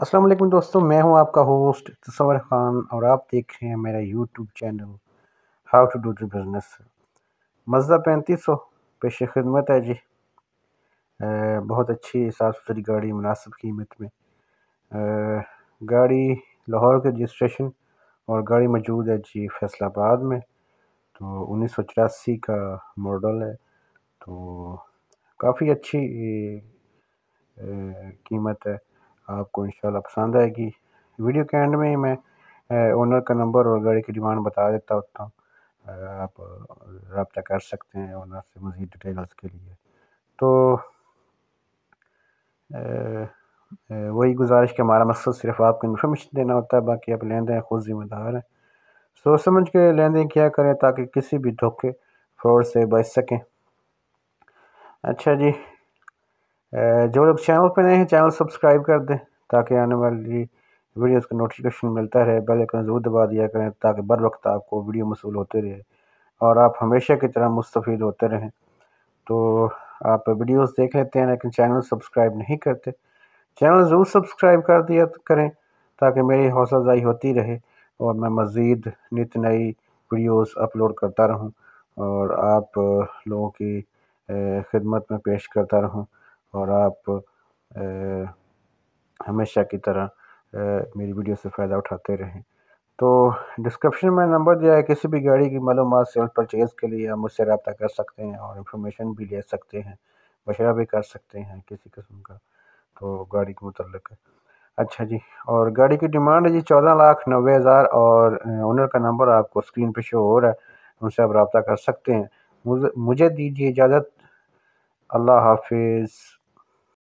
अस्सलाम वालेकुम दोस्तों मैं हूं आपका होस्ट तसवर खान और आप देख रहे हैं मेरा YouTube channel how to do business Mazda पैंतीस सौ पेश खदमत है जी आ, बहुत अच्छी साफ़ सुथरी गाड़ी मुनासिब कीमत में आ, गाड़ी लाहौर के रजिस्ट्रेशन और गाड़ी मौजूद है जी फैसलाबाद में तो उन्नीस सौ चौरासी का मॉडल है तो काफ़ी अच्छी कीमत है आपको इन पसंद आएगी वीडियो के एंड में ही मैं ओनर का नंबर और गाड़ी की डिमांड बता देता होता हूँ आप रबता कर सकते हैं ओनर से मज़ीद डिटेल्स के लिए तो वही गुजारिश कि हमारा मकसद सिर्फ आपको इन्फॉर्मेशन देना होता है बाकी आप लेन देन खुद जिम्मेदार हैं सोच तो समझ के लेन देन क्या करें ताकि किसी भी धोखे फ्रॉड से बच सकें अच्छा जी जो लोग चैनल पर नए हैं चैनल सब्सक्राइब कर दें ताकि आने वाली वीडियोस का नोटिफिकेशन मिलता रहे बेल आइकन ज़रूर दबा दिया करें ताकि बर वक्त आपको वीडियो मसूल होते रहे और आप हमेशा की तरह मुस्तफ़ होते रहें तो आप वीडियोस देख लेते हैं लेकिन चैनल सब्सक्राइब नहीं करते चैनल ज़रूर सब्सक्राइब कर दिया करें ताकि मेरी हौसला अफजाई होती रहे और मैं मज़ीद नित नई वीडियोस अपलोड करता रहूं और आप लोगों की खिदमत में पेश करता रहूं और आप हमेशा की तरह मेरी वीडियो से फ़ायदा उठाते रहें तो डिस्क्रिप्शन में नंबर दिया है किसी भी गाड़ी की मालूम सेल परचेज़ के लिए आप मुझसे रबता कर सकते हैं और इंफॉर्मेशन भी ले सकते हैं मशरा भी कर सकते हैं किसी किस्म का तो गाड़ी के मतलब अच्छा जी और गाड़ी की डिमांड है जी चौदह लाख नब्बे हज़ार और ओनर का नंबर आपको स्क्रीन पे शो हो रहा है उनसे आप रबता कर सकते हैं मुझे, मुझे दीजिए इजाज़त अल्लाह हाफिज़